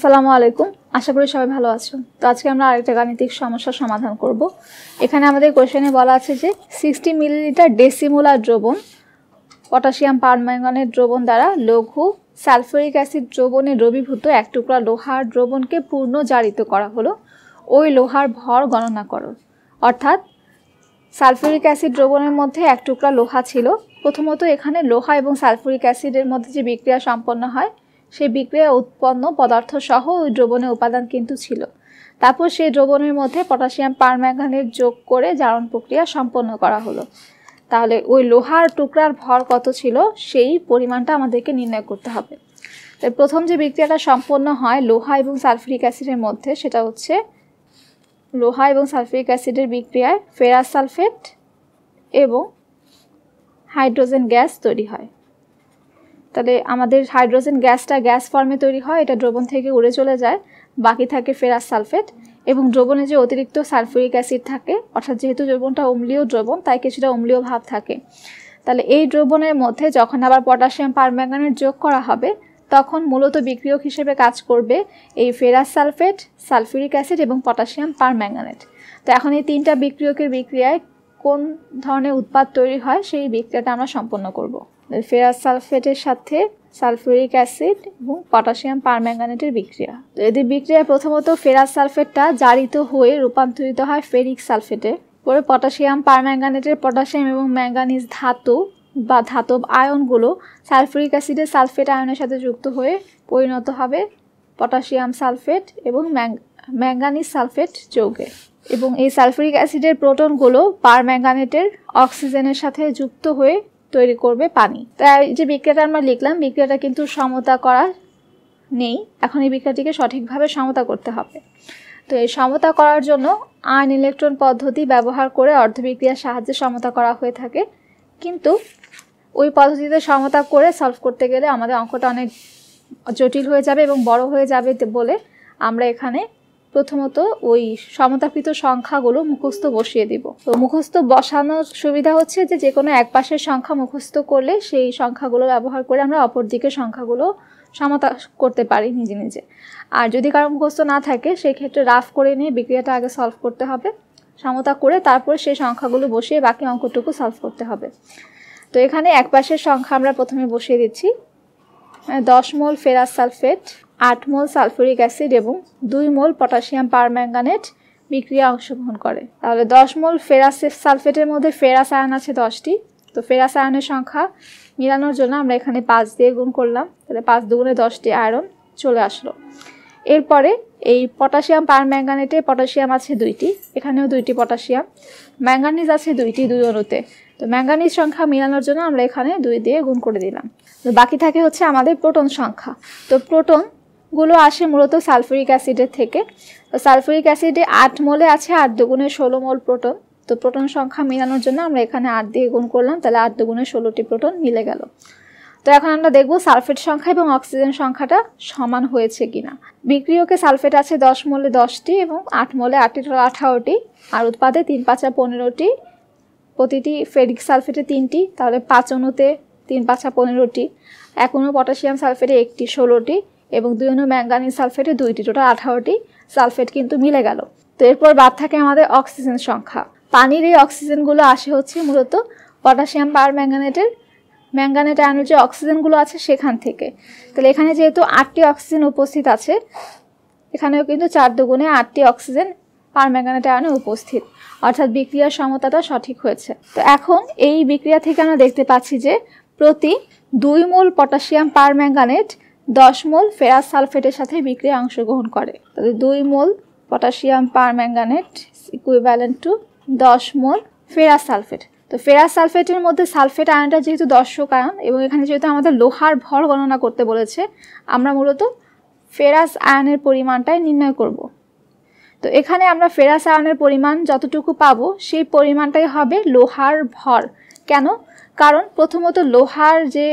আসসালামু আলাইকুম আশা করি সবাই ভালো আছো তো আজকে আমরা আরেকটা গাণিতিক সমস্যা সমাধান করব এখানে আমাদের কোয়েশনে বলা আছে যে সিক্সটি মিলিলিটার ডেসিমোলার দ্রবণ পটাশিয়াম পারমাঙ্গনের দ্রবণ দ্বারা লঘু সালফোরিক অ্যাসিড দ্রবণে দ্রবীভূত এক টুকরা লোহার দ্রবণকে পূর্ণ জারিত করা হলো ওই লোহার ভর গণনা করো অর্থাৎ সালফোরিক অ্যাসিড দ্রবণের মধ্যে এক টুকরা লোহা ছিল প্রথমত এখানে লোহা এবং সালফোরিক অ্যাসিডের মধ্যে যে বিক্রিয়া সম্পন্ন হয় সেই বিক্রিয়া উৎপন্ন পদার্থসহ ওই দ্রবণের উপাদান কিন্তু ছিল তারপর সেই দ্রবণের মধ্যে পটাশিয়াম পারম্যাঙ্গানের যোগ করে জারণ প্রক্রিয়া সম্পন্ন করা হলো তাহলে ওই লোহার টুকরার ভর কত ছিল সেই পরিমাণটা আমাদেরকে নির্ণয় করতে হবে তাই প্রথম যে বিক্রিয়াটা সম্পন্ন হয় লোহা এবং সালফিউরিক অ্যাসিডের মধ্যে সেটা হচ্ছে লোহা এবং সালফিউরিক অ্যাসিডের বিক্রিয়ায় ফেরাস সালফেট এবং হাইড্রোজেন গ্যাস তৈরি হয় তাহলে আমাদের হাইড্রোজেন গ্যাসটা গ্যাস ফর্মে তৈরি হয় এটা দ্রবণ থেকে উড়ে চলে যায় বাকি থাকে ফেরাস সালফেট এবং দ্রবণে যে অতিরিক্ত সালফুরিক অ্যাসিড থাকে অর্থাৎ যেহেতু দ্রবণটা অম্লীয় দ্রবণ তাই কিছুটা অম্লীয় ভাব থাকে তাহলে এই দ্রবণের মধ্যে যখন আবার পটাশিয়াম পারম্যাঙ্গানের যোগ করা হবে তখন মূলত বিক্রিয়ক হিসেবে কাজ করবে এই ফেরাস সালফেট সালফিউরিক অ্যাসিড এবং পটাশিয়াম পারম্যাঙ্গানেট তো এখন এই তিনটা বিক্রিয়কের বিক্রিয়ায় কোন ধরনের উৎপাদ তৈরি হয় সেই বিক্রিয়াটা আমরা সম্পন্ন করব ফেরাস সালফেটের সাথে সালফুরিক অ্যাসিড এবং পটাশিয়াম পারম্যাঙ্গানেটের বিক্রিয়া তো এদের বিক্রিয়ায় প্রথমত ফেরাস সালফেটটা জারিত হয়ে রূপান্তরিত হয় ফেরিক সালফেটে পরে পটাশিয়াম পারম্যাঙ্গানেটের পটাশিয়াম এবং ম্যাঙ্গানিজ ধাতু বা ধাতব আয়নগুলো সালফুরিক অ্যাসিডের সালফেট আয়নের সাথে যুক্ত হয়ে পরিণত হবে পটাশিয়াম সালফেট এবং ম্যাঙ্গানিজ সালফেট যৌগে এবং এই সালফারিক অ্যাসিডের প্রোটনগুলো পারম্যাঙ্গানেটের অক্সিজেনের সাথে যুক্ত হয়ে তৈরি করবে পানি তাই যে বিক্রিয়াটা আমরা লিখলাম বিক্রিয়াটা কিন্তু সমতা করা নেই এখন এই বিক্রিয়াটিকে সঠিকভাবে সমতা করতে হবে তো এই সমতা করার জন্য আন ইলেকট্রন পদ্ধতি ব্যবহার করে অর্ধবিক্রিয়ার সাহায্যে সমতা করা হয়ে থাকে কিন্তু ওই পদ্ধতিতে সমতা করে সলভ করতে গেলে আমাদের অঙ্কটা অনেক জটিল হয়ে যাবে এবং বড় হয়ে যাবে বলে আমরা এখানে প্রথমত ওই সমতাকৃত সংখ্যাগুলো মুখস্থ বসিয়ে দিব তো মুখস্থ বসানোর সুবিধা হচ্ছে যে যে কোনো এক পাশের সংখ্যা মুখস্থ করলে সেই সংখ্যাগুলো ব্যবহার করে আমরা অপর দিকে সংখ্যাগুলো সমতা করতে পারি নিজে নিজে আর যদি কারো মুখস্থ না থাকে সেই ক্ষেত্রে রাফ করে নিয়ে বিক্রিয়াটা আগে সলভ করতে হবে সমতা করে তারপরে সেই সংখ্যাগুলো বসিয়ে বাকি অঙ্কটুকু সলভ করতে হবে তো এখানে এক পাশের সংখ্যা আমরা প্রথমে বসিয়ে দিচ্ছি দশ মোল ফেরাস সালফেট আট মোল সালফোরিক অ্যাসিড এবং দুই মোল পটাশিয়াম পারম্যাঙ্গানেট বিক্রিয়া অংশগ্রহণ করে তাহলে দশ মোল ফেরাস সালফেটের মধ্যে ফেরাস আয়ন আছে দশটি তো ফেরাস আয়নের সংখ্যা মিলানোর জন্য আমরা এখানে পাঁচ দিয়ে গুণ করলাম তাহলে পাঁচ দুগুণে দশটি আয়রন চলে আসলো এরপরে এই পটাশিয়াম পার ম্যাঙ্গানেটে পটাশিয়াম আছে দুইটি এখানেও দুইটি পটাশিয়াম ম্যাঙ্গানিজ আছে দুইটি দুই অনুতে তো ম্যাঙ্গানিজ সংখ্যা মিলানোর জন্য আমরা এখানে দুই দিয়ে গুণ করে দিলাম তো বাকি থাকে হচ্ছে আমাদের প্রোটন সংখ্যা তো প্রোটনগুলো আসে মূলত সালফুরিক অ্যাসিডের থেকে তো সালফুরিক অ্যাসিডে আট মোলে আছে আট দুগুণে ষোলো মোল প্রোটন তো প্রোটন সংখ্যা মিলানোর জন্য আমরা এখানে আট দিয়ে গুণ করলাম তাহলে আট দুগুণে ষোলোটি প্রোটন মিলে গেল তো এখন আমরা দেখব সালফেট সংখ্যা এবং অক্সিজেন সংখ্যাটা সমান হয়েছে কিনা বিক্রিয়কে সালফেট আছে দশ মোলে দশটি এবং আট মোলে আটটি আঠারোটি আর উৎপাদে তিন পাঁচা পনেরোটি প্রতিটি ফেরিক সালফেটে তিনটি তাহলে পাঁচ অণুতে তিন পাঁচা পনেরোটি এক অনু পটাশিয়াম সালফেটে একটি ষোলোটি এবং দুই অনু ম্যাঙ্গানিজ সালফেটে দুইটি টোটাল আঠারোটি সালফেট কিন্তু মিলে গেল তো এরপর বাদ থাকে আমাদের অক্সিজেন সংখ্যা পানির এই অক্সিজেনগুলো আসে হচ্ছে মূলত পটাশিয়াম পার ম্যাঙ্গানেটের ম্যাঙ্গানেট আয়নের যে অক্সিজেনগুলো আছে সেখান থেকে তাহলে এখানে যেহেতু আটটি অক্সিজেন উপস্থিত আছে এখানেও কিন্তু চার দুগুণে আটটি অক্সিজেন আয়নে উপস্থিত অর্থাৎ বিক্রিয়ার সমতাটা সঠিক হয়েছে তো এখন এই বিক্রিয়া থেকে আমরা দেখতে পাচ্ছি যে প্রতি দুই মোল পটাশিয়াম পারম্যাঙ্গানেট দশ মোল ফেরাস সালফেটের সাথে বিক্রিয়া অংশগ্রহণ করে তাহলে দুই mole potassium permanganate equivalent to দশ মোল ফেরাস সালফেট তো ফেরাস সালফেটের মধ্যে সালফেট আয়নটা যেহেতু দর্শক আয়ন এবং এখানে যেহেতু আমাদের লোহার ভর গণনা করতে বলেছে আমরা মূলত ফেরাস আয়নের পরিমাণটাই নির্ণয় করবো তো এখানে আমরা ফেরাস আয়নের পরিমাণ যতটুকু পাবো সেই পরিমাণটাই হবে লোহার ভর কেন কারণ প্রথমত লোহার যে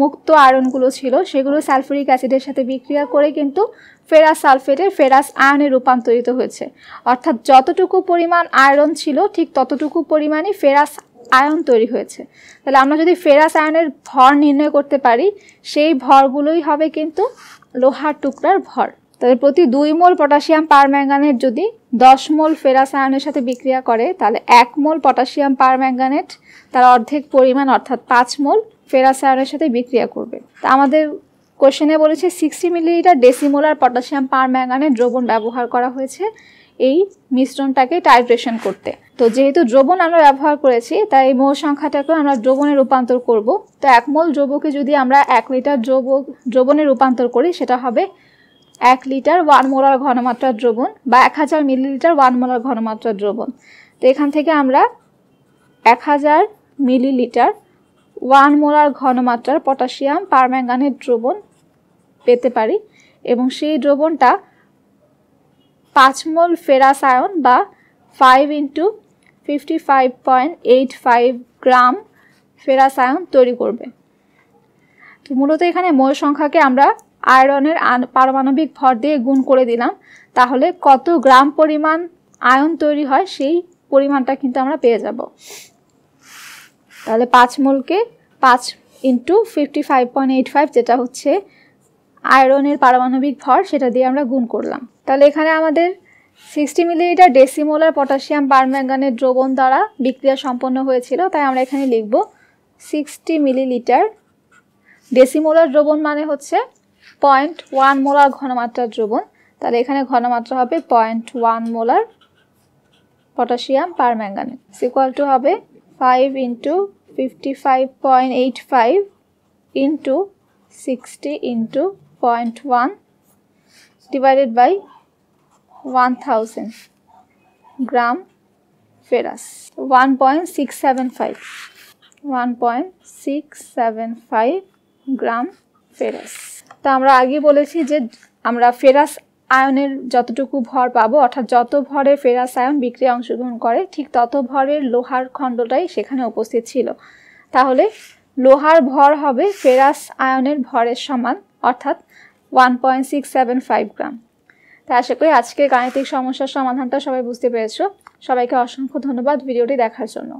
মুক্ত আয়রনগুলো ছিল সেগুলো সালফুরিক অ্যাসিডের সাথে বিক্রিয়া করে কিন্তু ফেরাস সালফেটে ফেরাস আয়নে রূপান্তরিত হয়েছে অর্থাৎ যতটুকু পরিমাণ আয়রন ছিল ঠিক ততটুকু পরিমাণই ফেরাস আয়ন তৈরি হয়েছে তাহলে আমরা যদি ফেরাস আয়নের ভর নির্ণয় করতে পারি সেই ভরগুলোই হবে কিন্তু লোহার টুকরার ভর তবে প্রতি দুই মোল পটাশিয়াম পারম্যাঙ্গানেট যদি দশ মোল ফেরাস আয়নের সাথে বিক্রিয়া করে তাহলে এক মোল পটাশিয়াম পারম্যাঙ্গানেট তার অর্ধেক পরিমাণ অর্থাৎ পাঁচ মোল ফেরাস আয়নের সাথে বিক্রিয়া করবে তা আমাদের কোশ্চেনে বলেছে sixty millilitre decimolar potassium permanganate দ্রবণ ব্যবহার করা হয়েছে এই মিশ্রণটাকে টাইট্রেশন করতে তো যেহেতু দ্রবণ আমরা ব্যবহার করেছি তাই এই মোল সংখ্যাটাকেও আমরা দ্রবণে রূপান্তর করব তো এক মোল দ্রবকে যদি আমরা এক লিটার দ্রব দ্রবণে রূপান্তর করি সেটা হবে এক লিটার ওয়ান মোলার ঘনমাত্রার দ্রবণ বা এক হাজার মিলিলিটার ওয়ান মোলার ঘনমাত্রার দ্রবণ তো এখান থেকে আমরা এক হাজার মিলিলিটার ওয়ান মোলার ঘনমাত্রার পটাশিয়াম পারম্যাঙ্গানের দ্রবণ পেতে পারি এবং সেই দ্রবণটা পাঁচ মোল ফেরাস আয়ন বা five into fifty five point eight five gram ferrous ion তৈরি করবে তো মূলত এখানে মোল সংখ্যাকে আমরা আয়রনের পারমাণবিক ভর দিয়ে গুণ করে দিলাম তাহলে কত গ্রাম পরিমাণ আয়ন তৈরি হয় সেই পরিমাণটা কিন্তু আমরা পেয়ে যাব তাহলে পাঁচ মোলকে পাঁচ into fifty five point eight five যেটা হচ্ছে আয়রনের পারমাণবিক ভর সেটা দিয়ে আমরা গুণ করলাম তাহলে এখানে আমাদের সিক্সটি মিলিলিটার ডেসিমোলার পটাশিয়াম বারম্যাঙ্গানের দ্রবণ দ্বারা বিক্রিয়া সম্পন্ন হয়েছিল তাই আমরা এখানে লিখব সিক্সটি মিলিলিটার ডেসিমোলার দ্রবণ মানে হচ্ছে পয়েন্ট ওয়ান মোলার ঘনমাত্রার দ্রবণ তাহলে এখানে ঘনমাত্রা হবে পয়েন্ট ওয়ান মোলার পটাশিয়াম পার ম্যাঙ্গানে সিকুয়াল টু হবে five into fifty five point eight five into sixty into point one divided by one thousand gram ferrous one point six seven five one point six seven five gram ferrous তা আমরা আগে বলেছি যে আমরা ferrous আয়নের যতটুকু ভর পাবো অর্থাৎ যত ভরে ফেরাস আয়ন বিক্রিয়া অংশগ্রহণ করে ঠিক তত ভরের লোহার খণ্ডটাই সেখানে উপস্থিত ছিল তাহলে লোহার ভর হবে ফেরাস আয়নের ভরের সমান অর্থাৎ one point six seven five gram তা আশা করি আজকের গাণিতিক সমস্যার সমাধানটা সবাই বুঝতে পেরেছ সবাইকে অসংখ্য ধন্যবাদ ভিডিওটি দেখার জন্য